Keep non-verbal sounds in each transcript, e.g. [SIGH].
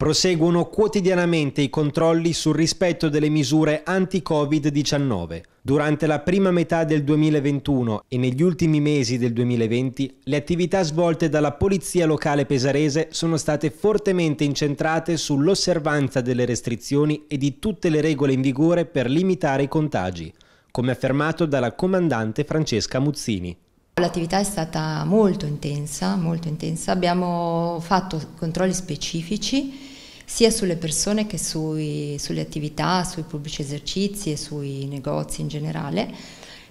proseguono quotidianamente i controlli sul rispetto delle misure anti-Covid-19. Durante la prima metà del 2021 e negli ultimi mesi del 2020, le attività svolte dalla Polizia Locale Pesarese sono state fortemente incentrate sull'osservanza delle restrizioni e di tutte le regole in vigore per limitare i contagi, come affermato dalla comandante Francesca Muzzini. L'attività è stata molto intensa, molto intensa. abbiamo fatto controlli specifici sia sulle persone che sui, sulle attività, sui pubblici esercizi e sui negozi in generale,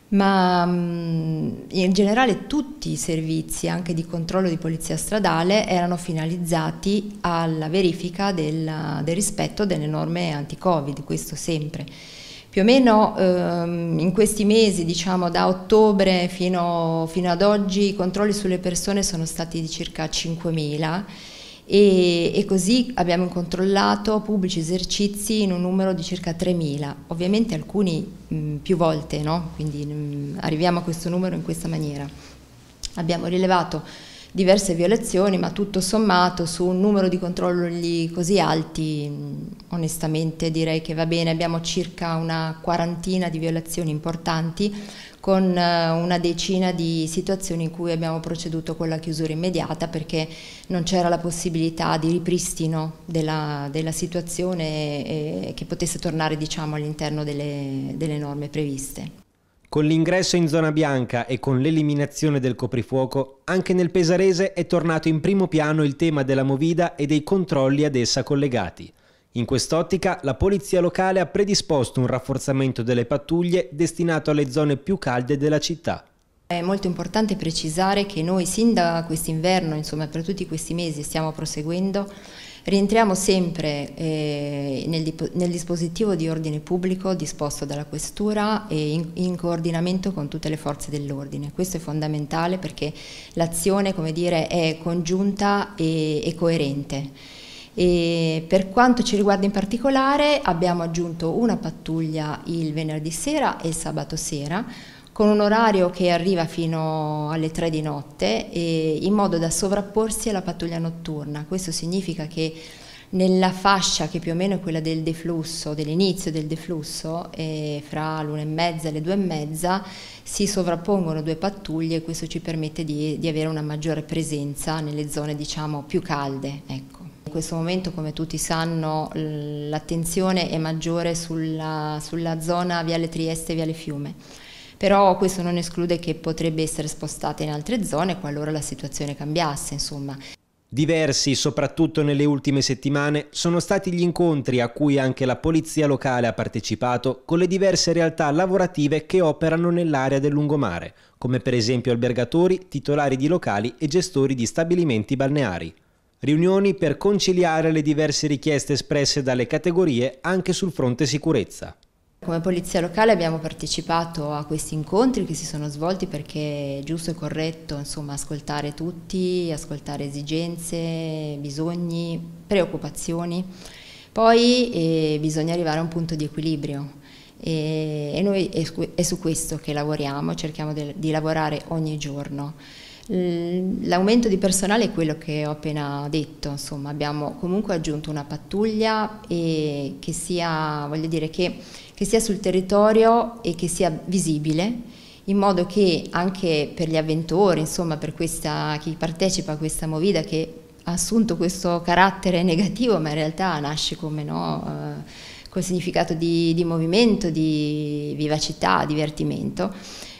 ma mm, in generale tutti i servizi, anche di controllo di polizia stradale, erano finalizzati alla verifica del, del rispetto delle norme anti-Covid, questo sempre. Più o meno ehm, in questi mesi, diciamo da ottobre fino, fino ad oggi, i controlli sulle persone sono stati di circa 5.000 e, e, così abbiamo controllato pubblici esercizi in un numero di circa 3.000, ovviamente alcuni mh, mm, più volte, no? quindi mh, mm, arriviamo a questo numero in questa maniera. Abbiamo rilevato diverse violazioni, ma tutto sommato su un numero di controlli così alti mh, mm, onestamente direi che va bene, abbiamo circa una quarantina di violazioni importanti con eh, una decina di situazioni in cui abbiamo proceduto con la chiusura immediata perché non c'era la possibilità di ripristino della, della situazione che potesse tornare diciamo, all'interno delle, delle norme previste. Con l'ingresso in zona bianca e con l'eliminazione del coprifuoco, anche nel Pesarese è tornato in primo piano il tema della movida e dei controlli ad essa collegati. In quest'ottica la polizia locale ha predisposto un rafforzamento delle pattuglie destinato alle zone più calde della città. È molto importante precisare che noi sin da quest'inverno, insomma per tutti questi mesi stiamo proseguendo, rientriamo sempre eh, nel, nel, dispositivo di ordine pubblico disposto dalla Questura e in, in coordinamento con tutte le forze dell'ordine. Questo è fondamentale perché l'azione è congiunta e, e coerente. E per quanto ci riguarda in particolare abbiamo aggiunto una pattuglia il venerdì sera e il sabato sera con un orario che arriva fino alle 3 di notte in modo da sovrapporsi alla pattuglia notturna. Questo significa che nella fascia che più o meno è quella del deflusso, dell'inizio del deflusso, eh, fra l'una e mezza e le due e mezza, si sovrappongono due pattuglie e questo ci permette di, di avere una maggiore presenza nelle zone diciamo, più calde. Ecco. In questo momento, come tutti sanno, l'attenzione è maggiore sulla, sulla zona Viale Trieste e Viale Fiume però questo non esclude che potrebbe essere spostata in altre zone qualora la situazione cambiasse, insomma. Diversi, soprattutto nelle ultime settimane, sono stati gli incontri a cui anche la polizia locale ha partecipato con le diverse realtà lavorative che operano nell'area del lungomare, come per esempio albergatori, titolari di locali e gestori di stabilimenti balneari riunioni per conciliare le diverse richieste espresse dalle categorie anche sul fronte sicurezza. Come polizia locale abbiamo partecipato a questi incontri che si sono svolti perché è giusto e corretto insomma, ascoltare tutti, ascoltare esigenze, bisogni, preoccupazioni. Poi eh, bisogna arrivare a un punto di equilibrio e, e noi è, su questo che lavoriamo, cerchiamo de, di lavorare ogni giorno. Mm, l'aumento di personale è quello che ho appena detto, insomma abbiamo comunque aggiunto una pattuglia che sia, dire, che, che sia sul territorio e che sia visibile in modo che anche per gli avventori, insomma per questa, chi partecipa a questa movida che ha assunto questo carattere [LAUGHS] negativo ma in realtà nasce come no, eh, col significato di, di movimento, di vivacità, divertimento,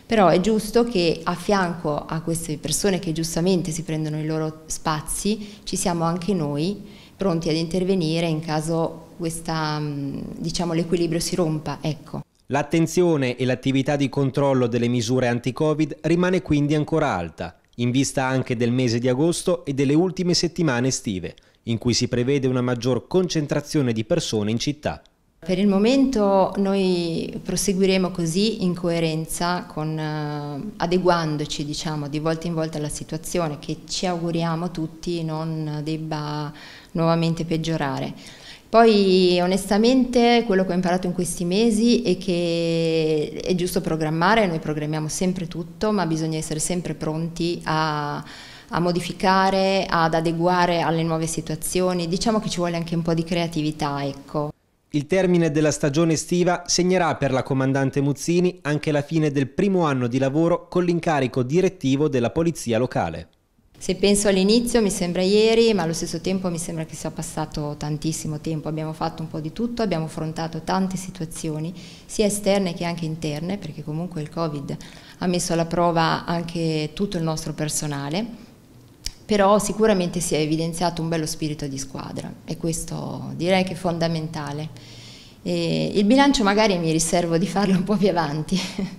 però è giusto che a fianco a queste persone che giustamente si prendono i loro spazi ci siamo anche noi pronti ad intervenire in caso questa, mm, diciamo, l'equilibrio si rompa. Ecco. L'attenzione e l'attività di controllo delle misure anti-Covid rimane quindi ancora alta, in vista anche del mese di agosto e delle ultime settimane estive, in cui si prevede una maggior concentrazione di persone in città. Per il momento noi proseguiremo così in coerenza con, eh, adeguandoci diciamo, di volta in volta alla situazione che ci auguriamo tutti non debba nuovamente peggiorare. Poi onestamente quello che ho imparato in questi mesi è che è giusto programmare, noi programmiamo sempre tutto, ma bisogna essere sempre pronti a a modificare, ad adeguare alle nuove situazioni, diciamo che ci vuole anche un po' di creatività, ecco. Il termine della stagione estiva segnerà per la comandante Muzzini anche la fine del primo anno di lavoro con l'incarico direttivo della polizia locale. Se penso all'inizio mi sembra ieri, ma allo stesso tempo mi sembra che sia passato tantissimo tempo, abbiamo fatto un po' di tutto, abbiamo affrontato tante situazioni, sia esterne che anche interne, perché comunque il Covid ha messo alla prova anche tutto il nostro personale però sicuramente si è evidenziato un bello spirito di squadra e questo direi che è fondamentale. E il bilancio magari mi riservo di farlo un po' più avanti. [LAUGHS]